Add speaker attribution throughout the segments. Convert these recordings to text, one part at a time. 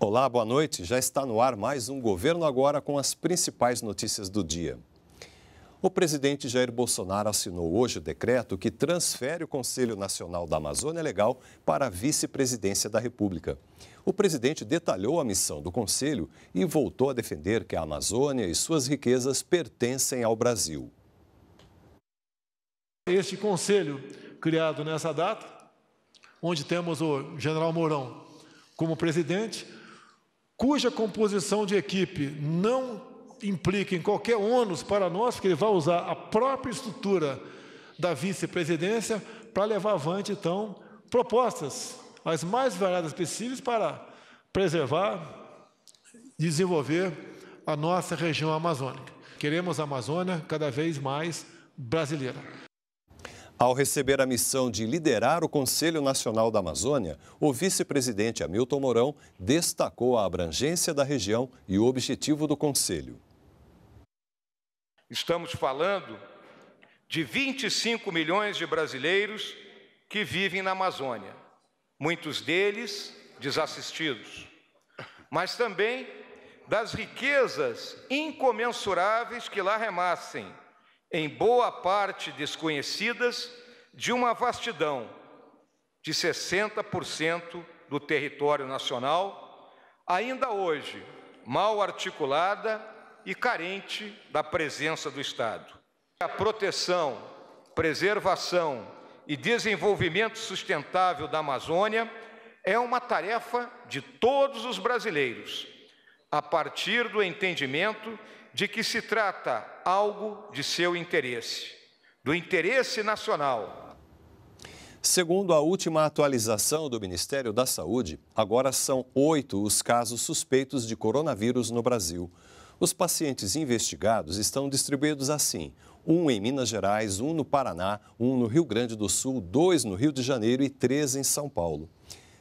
Speaker 1: Olá, boa noite. Já está no ar mais um Governo Agora com as principais notícias do dia. O presidente Jair Bolsonaro assinou hoje o decreto que transfere o Conselho Nacional da Amazônia Legal para a vice-presidência da República. O presidente detalhou a missão do Conselho e voltou a defender que a Amazônia e suas riquezas pertencem ao Brasil.
Speaker 2: Este conselho, criado nessa data, onde temos o general Mourão como presidente, cuja composição de equipe não implica em qualquer ônus para nós, porque ele vai usar a própria estrutura da vice-presidência para levar avante, então, propostas as mais variadas possíveis para preservar e desenvolver a nossa região amazônica. Queremos a Amazônia cada vez mais brasileira.
Speaker 1: Ao receber a missão de liderar o Conselho Nacional da Amazônia, o vice-presidente Hamilton Mourão destacou a abrangência da região e o objetivo do Conselho.
Speaker 3: Estamos falando de 25 milhões de brasileiros que vivem na Amazônia, muitos deles desassistidos, mas também das riquezas incomensuráveis que lá remassem em boa parte desconhecidas, de uma vastidão de 60% do território nacional, ainda hoje mal articulada e carente da presença do Estado. A proteção, preservação e desenvolvimento sustentável da Amazônia é uma tarefa de todos os brasileiros, a partir do entendimento de que se trata algo de seu interesse, do interesse nacional.
Speaker 1: Segundo a última atualização do Ministério da Saúde, agora são oito os casos suspeitos de coronavírus no Brasil. Os pacientes investigados estão distribuídos assim: um em Minas Gerais, um no Paraná, um no Rio Grande do Sul, dois no Rio de Janeiro e três em São Paulo.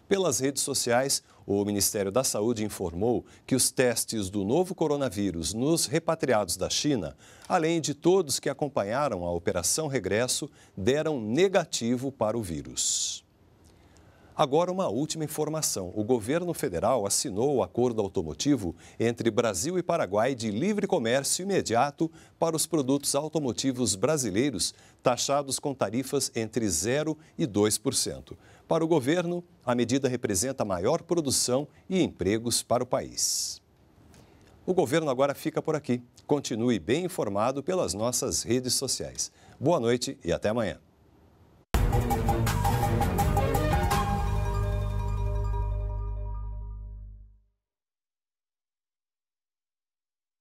Speaker 1: Pelas redes sociais, o Ministério da Saúde informou que os testes do novo coronavírus nos repatriados da China, além de todos que acompanharam a Operação Regresso, deram negativo para o vírus. Agora, uma última informação: o governo federal assinou o acordo automotivo entre Brasil e Paraguai de livre comércio imediato para os produtos automotivos brasileiros, taxados com tarifas entre 0% e 2%. Para o governo, a medida representa maior produção e empregos para o país. O governo agora fica por aqui. Continue bem informado pelas nossas redes sociais. Boa noite e até amanhã.